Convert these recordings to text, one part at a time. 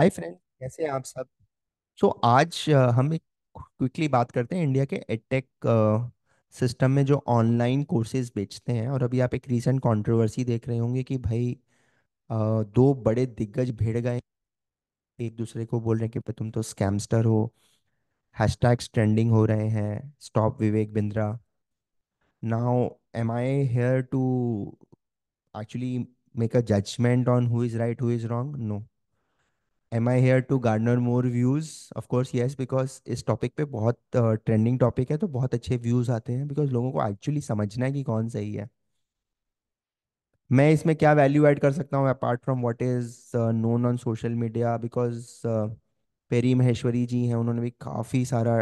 Hi friend कैसे हैं आप सब सो आज हम एक क्विकली बात करते हैं इंडिया के एडटेक सिस्टम में जो ऑनलाइन कोर्सेज बेचते हैं और अभी आप एक रीसेंट कंट्रोवर्सी देख रहे होंगे कि भाई दो बड़े दिग्गज भिड़ गए एक दूसरे को बोल रहे हैं कि भाई तुम तो स्कैमस्टर हो हैशटैग्स ट्रेंडिंग हो रहे हैं stop Vivek Bindra now am I here to actually make a judgement on who is right who is wrong no am I here to garner more views of course yes because इस topic पे बहुत trending uh, topic है तो बहुत अच्छे views आते हैं because लोगों को एक्चुअली समझना है कि कौन सही है मैं इसमें क्या वैल्यू एड कर सकता हूँ apart from what is known on social media because Peri Maheshwari ji हैं उन्होंने भी काफ़ी सारा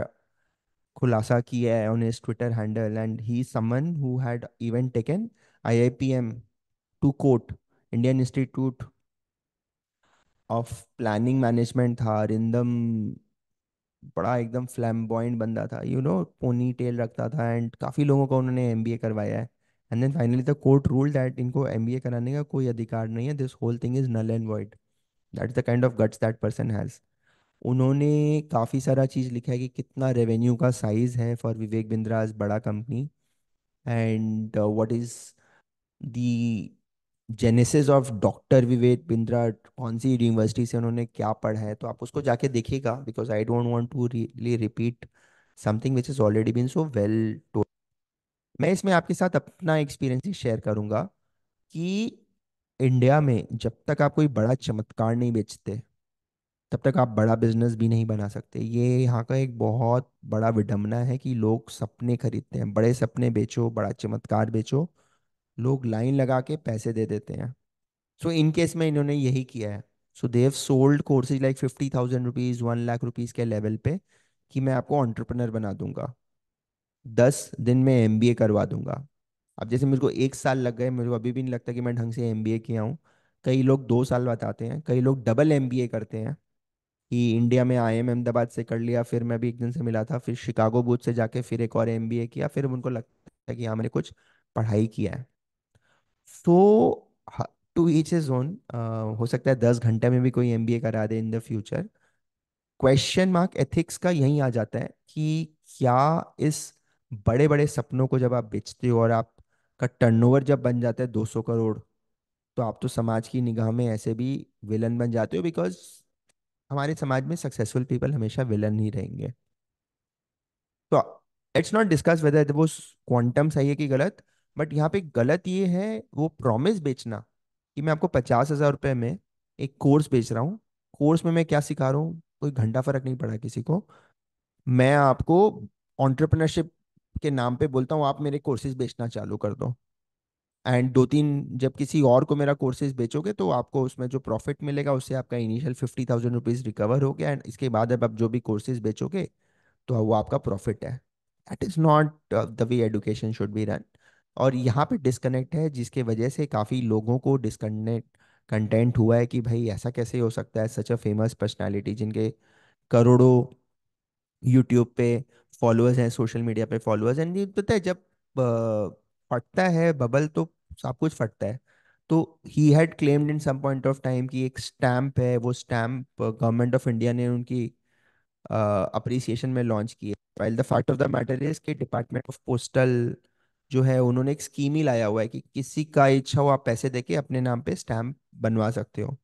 खुलासा किया है on his Twitter handle and he someone who had even taken I I P M to court Indian Institute of Planning Management था रिंदम बड़ा एकदम फ्लैम पॉइंट बंदा था यू नो पोनी टेल रखता था एंड काफ़ी लोगों को उन्होंने एम बी ए करवाया है and then finally the court rule that इनको एम बी ए कराने का कोई अधिकार नहीं है this whole thing is null and void that is the kind of guts that person has उन्होंने काफ़ी सारा चीज़ लिखा है कि कितना रेवेन्यू का साइज़ है for Vivek Bindra's Bada company and what is the genesis of doctor Vivek Bindra कौन सी यूनिवर्सिटी से उन्होंने क्या पढ़ा है तो आप उसको जाके देखिएगा because I don't want to really repeat something which is already been so well told मैं इसमें आपके साथ अपना एक्सपीरियंस ही शेयर करूंगा कि इंडिया में जब तक आप कोई बड़ा चमत्कार नहीं बेचते तब तक आप बड़ा बिजनेस भी नहीं बना सकते ये यहाँ का एक बहुत बड़ा विडम्बना है कि लोग सपने खरीदते हैं बड़े सपने बेचो बड़ा चमत्कार बेचो लोग लाइन लगा के पैसे दे देते हैं सो इन केस में इन्होंने यही किया है so they've sold courses like fifty thousand rupees one lakh rupees के लेवल पे कि मैं आपको ऑन्टरप्रनर बना दूंगा दस दिन में एम करवा दूंगा अब जैसे मुझको एक साल लग गए मुझे अभी भी नहीं लगता कि मैं ढंग से एम किया हूँ कई लोग दो साल बताते हैं कई लोग डबल एम करते हैं कि इंडिया में आई एम अहमदाबाद से कर लिया फिर मैं भी एक दिन से मिला था फिर शिकागो बूथ से जाके फिर एक और एम किया फिर उनको लगता है कि हाँ मैंने कुछ पढ़ाई किया है तो टू ईच इज ओन हो सकता है दस घंटे में भी कोई एम बी ए करा दे in the future question mark ethics का यही आ जाता है कि क्या इस बड़े बड़े सपनों को जब आप बेचते हो और आपका टर्नओवर जब बन जाता है 200 करोड़ तो आप तो समाज की निगाह में ऐसे भी विलन बन जाते हो बिकॉज हमारे समाज में सक्सेसफुल पीपल हमेशा विलन ही रहेंगे तो इट्स नॉट डिस्कस वेदर वो क्वांटम सही है कि गलत बट यहाँ पे गलत ये है वो प्रॉमिस बेचना कि मैं आपको पचास हजार रुपये में एक कोर्स बेच रहा हूँ कोर्स में मैं क्या सिखा रहा हूँ कोई घंटा फर्क नहीं पड़ा किसी को मैं आपको ऑन्टरप्रनरशिप के नाम पे बोलता हूँ आप मेरे कोर्सेज बेचना चालू कर दो एंड दो तीन जब किसी और को मेरा कोर्सेज बेचोगे तो आपको उसमें जो प्रॉफिट मिलेगा उससे आपका initial fifty thousand rupees recover हो गया एंड इसके बाद अब आप जो भी कोर्सेज बेचोगे तो वो आपका प्रॉफिट है that is not the way education should be run और यहाँ पे डिसकनेक्ट है जिसके वजह से काफ़ी लोगों को डिसकनेक्ट कंटेंट हुआ है कि भाई ऐसा कैसे हो सकता है सच अ फेमस पर्सनालिटी जिनके करोड़ों यूट्यूब पे फॉलोअर्स हैं सोशल मीडिया पे फॉलोअर्स हैं ये पता है जब फटता है बबल तो सब कुछ फटता है तो he had claimed in some point of time कि एक स्टैम्प है वो स्टैम्प गवर्नमेंट ऑफ इंडिया ने उनकी अप्रिसिएशन में लॉन्च किए the fact of the matter is के डिपार्टमेंट ऑफ पोस्टल जो है उन्होंने एक स्कीम ही लाया हुआ है कि किसी का इच्छा हो आप पैसे देके अपने नाम पे स्टैम्प बनवा सकते हो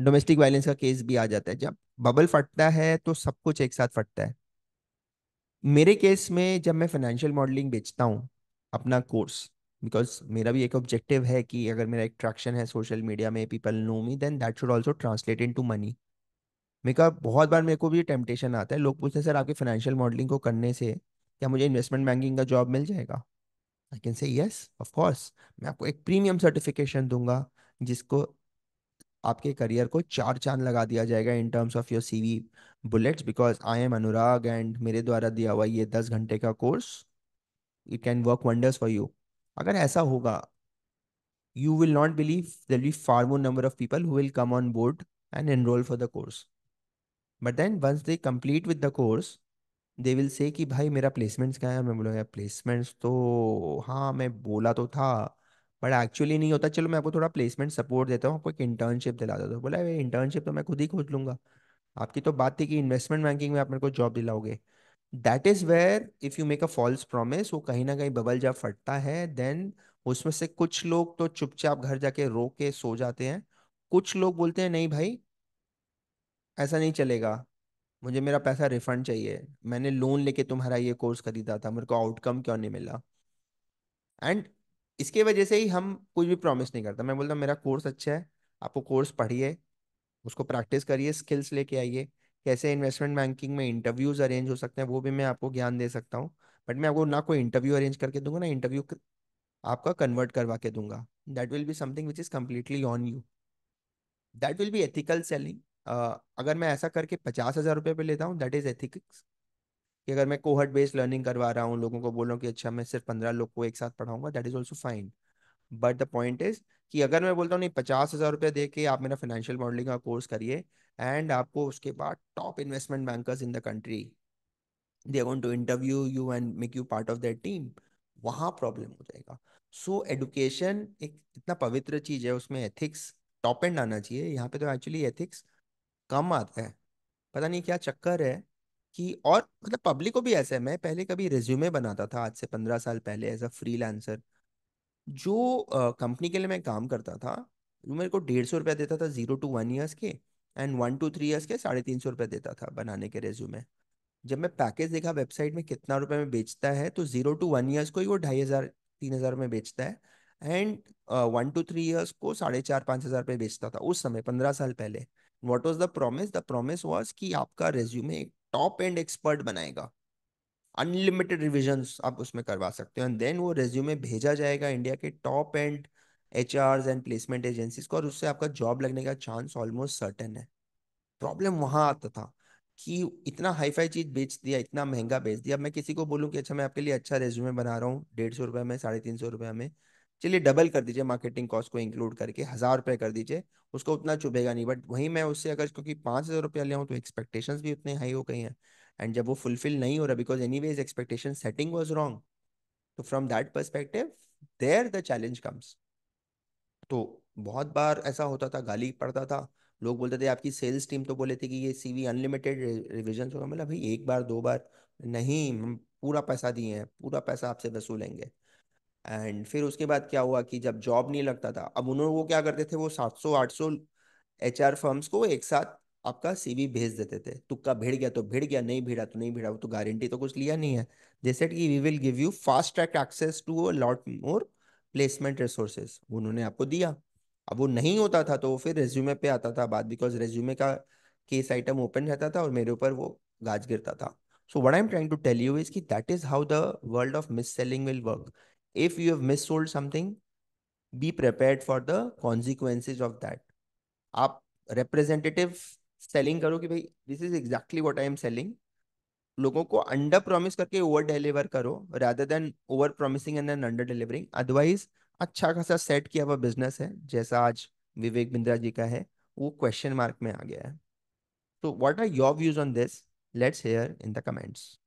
डोमेस्टिक वायलेंस का केस भी आ जाता है जब बबल फटता है तो सब कुछ एक साथ फटता है मेरे केस में जब मैं फाइनेंशियल मॉडलिंग बेचता हूँ अपना कोर्स बिकॉज मेरा भी एक ऑब्जेक्टिव है कि अगर मेरा एक ट्रैक्शन है सोशल मीडिया में people know me then that should also translate into money मेरे का बहुत बार मेरे को भी टेम्पटेशन आता है लोग पूछते हैं सर आपके फाइनेंशियल मॉडलिंग को करने से क्या मुझे इन्वेस्टमेंट बैंकिंग का जॉब मिल जाएगा I can say yes of course मैं आपको एक प्रीमियम सर्टिफिकेशन दूंगा जिसको आपके करियर को चार चांद लगा दिया जाएगा in terms of your CV bullets because I am Anurag and मेरे द्वारा दिया हुआ ये दस घंटे का course it can work wonders for you अगर ऐसा होगा you will not believe there'll be far more number of people who will come on board and enrol for the course but then once they complete with the course they will say कि भाई मेरा placements क्या है मैं बोला यार placements तो हाँ मैं बोला तो था बट एक्चुअली नहीं होता चलो मैं आपको थोड़ा प्लेसमेंट सपोर्ट देता हूँ आपको एक इंटर्नशिप दिला देता हूँ बोला ये इंटर्नशिप तो मैं खुद ही खोज लूंगा आपकी तो बात थी कि इन्वेस्टमेंट बैंकिंग में आप मेरे को जॉब दिलाओगे that is where if you make a false promise वो कहीं ना कहीं बबल जब फटता है देन उसमें से कुछ लोग तो चुपचाप घर जाके रो के सो जाते हैं कुछ लोग बोलते हैं नहीं भाई ऐसा नहीं चलेगा मुझे मेरा पैसा रिफंड चाहिए मैंने लोन लेके तुम्हारा ये कोर्स खरीदा था मेरे को आउटकम क्यों नहीं मिला एंड इसके वजह से ही हम कुछ भी प्रॉमिस नहीं करता मैं बोलता मेरा कोर्स अच्छा है आपको कोर्स पढ़िए उसको प्रैक्टिस करिए स्किल्स लेके आइए कैसे इन्वेस्टमेंट बैंकिंग में इंटरव्यूज अरेंज हो सकते हैं वो भी मैं आपको ज्ञान दे सकता हूँ बट मैं आपको ना कोई इंटरव्यू अरेंज करके दूंगा ना इंटरव्यू आपका कन्वर्ट करवा के दूंगा that will be something which is completely on you that will be ethical selling uh, अगर मैं ऐसा करके पचास हज़ार रुपये पे लेता हूँ दैट इज़ एथिक्स कि अगर मैं कोहट बेस्ड लर्निंग करवा रहा हूँ लोगों को बोल रहा हूँ कि अच्छा मैं सिर्फ पंद्रह लोग को एक साथ पढ़ाऊंगा that is also fine but the point is कि अगर मैं बोलता हूँ नहीं पचास हज़ार रुपये दे के आप मेरा फाइनेंशियल मॉडलिंग का कोर्स करिए एंड आपको उसके बाद top investment bankers in the country they want to interview you and make you part of that team वहाँ प्रॉब्लम हो जाएगा सो so, एडुकेशन एक इतना पवित्र चीज़ है उसमें एथिक्स टॉप एंड आना चाहिए यहाँ पे तो एक्चुअली एथिक्स कम आता है पता नहीं क्या चक्कर है कि और मतलब पब्लिक को भी ऐसा है मैं पहले कभी रिज्यूमे बनाता था आज से पंद्रह साल पहले एज अ लैंसर जो कंपनी के लिए मैं काम करता था वो मेरे को डेढ़ सौ रुपया देता था जीरो टू वन ईयर्स के and one to three years के साढ़े तीन सौ रुपया देता था बनाने के रेज्यूमे जब मैं पैकेज देखा वेबसाइट में कितना रुपए में बेचता है तो जीरो टू वन ईयर्स को ही वो ढाई हज़ार तीन हज़ार में बेचता है and one to three years को साढ़े चार पाँच हज़ार पे बेचता था उस समय पंद्रह साल पहले what was the promise the promise was कि आपका रेज्यूमे टॉप एंड एक्सपर्ट बनाएगा अनलिमिटेड रिविजन आप उसमें करवा सकते हो एंड देन वो रेज्यूमे भेजा जाएगा इंडिया के top end H and placement agencies को और उससे आपका जॉब लगने का चांस ऑलमोस्ट सर्टन है प्रॉब्लम वहाँ आता था कि इतना हाईफाई चीज बेच दिया इतना महंगा बेच दिया अब मैं किसी को बोलूँ कि अच्छा मैं आपके लिए अच्छा रेज्यूमे बना रहा हूँ डेढ़ सौ रुपये में साढ़े तीन सौ रुपये में चलिए डबल कर दीजिए मार्केटिंग कॉस्ट को इंक्लूड करके हज़ार रुपये कर दीजिए उसको उतना चुभेगा नहीं बट वहीं मैं उससे अगर क्योंकि पांच हज़ार रुपया ले तो एक्सपेक्टेशन भी उतने हाई हो गई हैं एंड जब वो फुलफिल नहीं हो रहा because anyways expectation setting was wrong तो from that perspective there the challenge comes तो बहुत बार ऐसा होता था गाली पड़ता था लोग बोलते थे आपकी सेल्स टीम तो बोले थे कि ये सीवी अनलिमिटेड रिविजन होगा मतलब भाई एक बार दो बार नहीं पूरा पैसा दिए हैं पूरा पैसा आपसे वसूलेंगे एंड फिर उसके बाद क्या हुआ कि जब जॉब नहीं लगता था अब उन्होंने वो क्या करते थे वो सात सौ आठ सौ एच आर फर्म्स को एक साथ आपका सीवी भेज देते थे तुक्का भिड़ गया तो भिड़ गया नहीं भिड़ा तो नहीं भिड़ा वो तो गारंटी तो कुछ लिया नहीं है जैसे कि we will give you fast track access to a lot more placement resources उन्होंने आपको दिया अब वो नहीं होता था तो वो फिर रेज्यूमे पे आता था बाद बिकॉज रेज्यूमे का केस आइटम ओपन रहता था और मेरे ऊपर वो गाज गिरता था so what I am trying to tell you is कि that is how the world of misselling will work if you have missold something, be prepared for the consequences of that. आप representative selling करो कि भाई this is exactly what I am selling. लोगों को under promise करके over deliver करो rather than over promising and then under delivering otherwise अच्छा खासा सेट किया हुआ बिजनेस है जैसा आज विवेक बिंद्रा जी का है वो क्वेश्चन मार्क में आ गया है तो what are your views on this let's hear in the comments